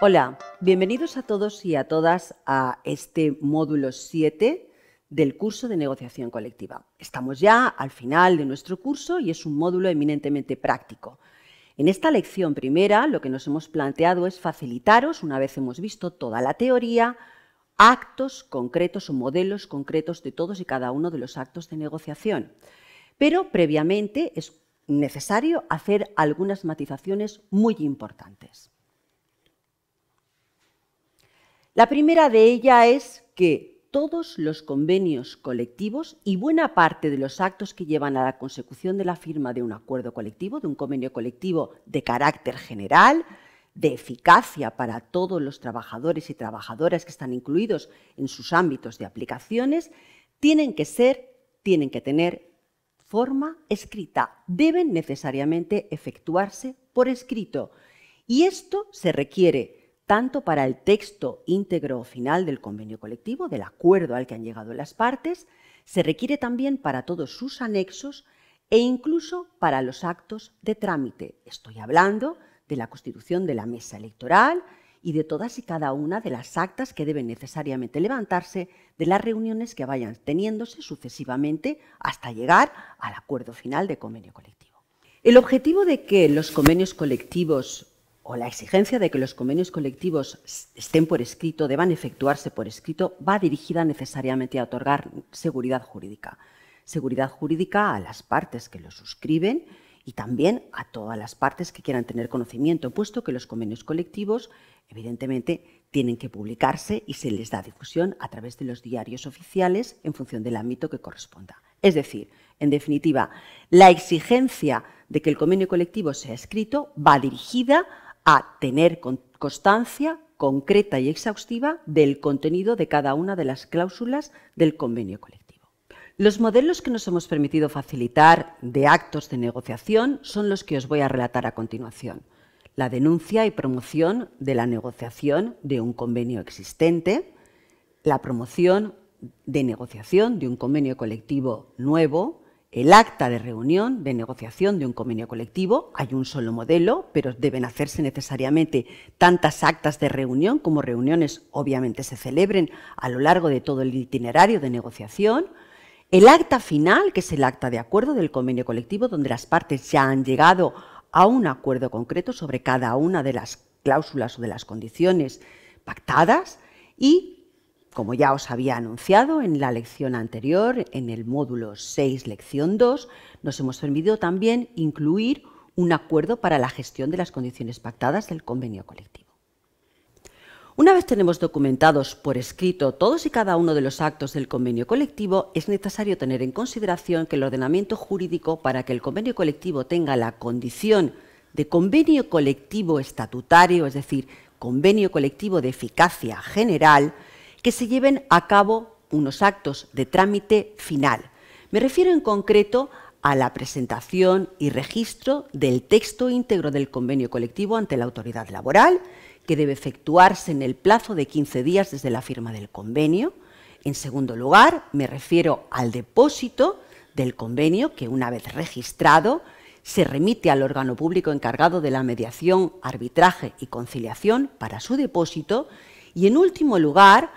Hola, bienvenidos a todos y a todas a este módulo 7 del curso de negociación colectiva. Estamos ya al final de nuestro curso y es un módulo eminentemente práctico. En esta lección primera lo que nos hemos planteado es facilitaros, una vez hemos visto toda la teoría, actos concretos o modelos concretos de todos y cada uno de los actos de negociación. Pero previamente es necesario hacer algunas matizaciones muy importantes. La primera de ellas es que todos los convenios colectivos y buena parte de los actos que llevan a la consecución de la firma de un acuerdo colectivo, de un convenio colectivo de carácter general, de eficacia para todos los trabajadores y trabajadoras que están incluidos en sus ámbitos de aplicaciones, tienen que ser, tienen que tener forma escrita, deben necesariamente efectuarse por escrito. Y esto se requiere tanto para el texto íntegro final del convenio colectivo, del acuerdo al que han llegado las partes, se requiere también para todos sus anexos e incluso para los actos de trámite. Estoy hablando de la constitución de la mesa electoral y de todas y cada una de las actas que deben necesariamente levantarse de las reuniones que vayan teniéndose sucesivamente hasta llegar al acuerdo final de convenio colectivo. El objetivo de que los convenios colectivos o la exigencia de que los convenios colectivos estén por escrito, deban efectuarse por escrito, va dirigida necesariamente a otorgar seguridad jurídica. Seguridad jurídica a las partes que lo suscriben y también a todas las partes que quieran tener conocimiento, puesto que los convenios colectivos, evidentemente, tienen que publicarse y se les da difusión a través de los diarios oficiales en función del ámbito que corresponda. Es decir, en definitiva, la exigencia de que el convenio colectivo sea escrito va dirigida a tener constancia concreta y exhaustiva del contenido de cada una de las cláusulas del convenio colectivo. Los modelos que nos hemos permitido facilitar de actos de negociación son los que os voy a relatar a continuación. La denuncia y promoción de la negociación de un convenio existente, la promoción de negociación de un convenio colectivo nuevo, el acta de reunión de negociación de un convenio colectivo. Hay un solo modelo, pero deben hacerse necesariamente tantas actas de reunión como reuniones obviamente se celebren a lo largo de todo el itinerario de negociación. El acta final, que es el acta de acuerdo del convenio colectivo, donde las partes ya han llegado a un acuerdo concreto sobre cada una de las cláusulas o de las condiciones pactadas. Y como ya os había anunciado en la lección anterior, en el módulo 6, lección 2, nos hemos permitido también incluir un acuerdo para la gestión de las condiciones pactadas del convenio colectivo. Una vez tenemos documentados por escrito todos y cada uno de los actos del convenio colectivo, es necesario tener en consideración que el ordenamiento jurídico para que el convenio colectivo tenga la condición de convenio colectivo estatutario, es decir, convenio colectivo de eficacia general, que se lleven a cabo unos actos de trámite final. Me refiero en concreto a la presentación y registro del texto íntegro del convenio colectivo ante la autoridad laboral, que debe efectuarse en el plazo de 15 días desde la firma del convenio. En segundo lugar, me refiero al depósito del convenio, que una vez registrado, se remite al órgano público encargado de la mediación, arbitraje y conciliación para su depósito. Y en último lugar,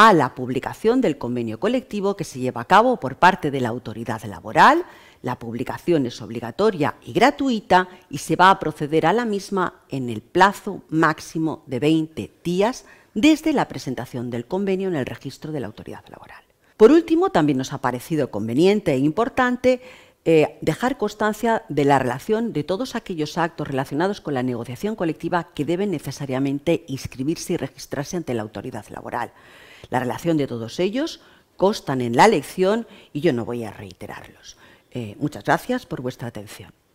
a la publicación del convenio colectivo que se lleva a cabo por parte de la autoridad laboral. La publicación es obligatoria y gratuita y se va a proceder a la misma en el plazo máximo de 20 días desde la presentación del convenio en el registro de la autoridad laboral. Por último, también nos ha parecido conveniente e importante eh, dejar constancia de la relación de todos aquellos actos relacionados con la negociación colectiva que deben necesariamente inscribirse y registrarse ante la autoridad laboral. La relación de todos ellos constan en la lección y yo no voy a reiterarlos. Eh, muchas gracias por vuestra atención.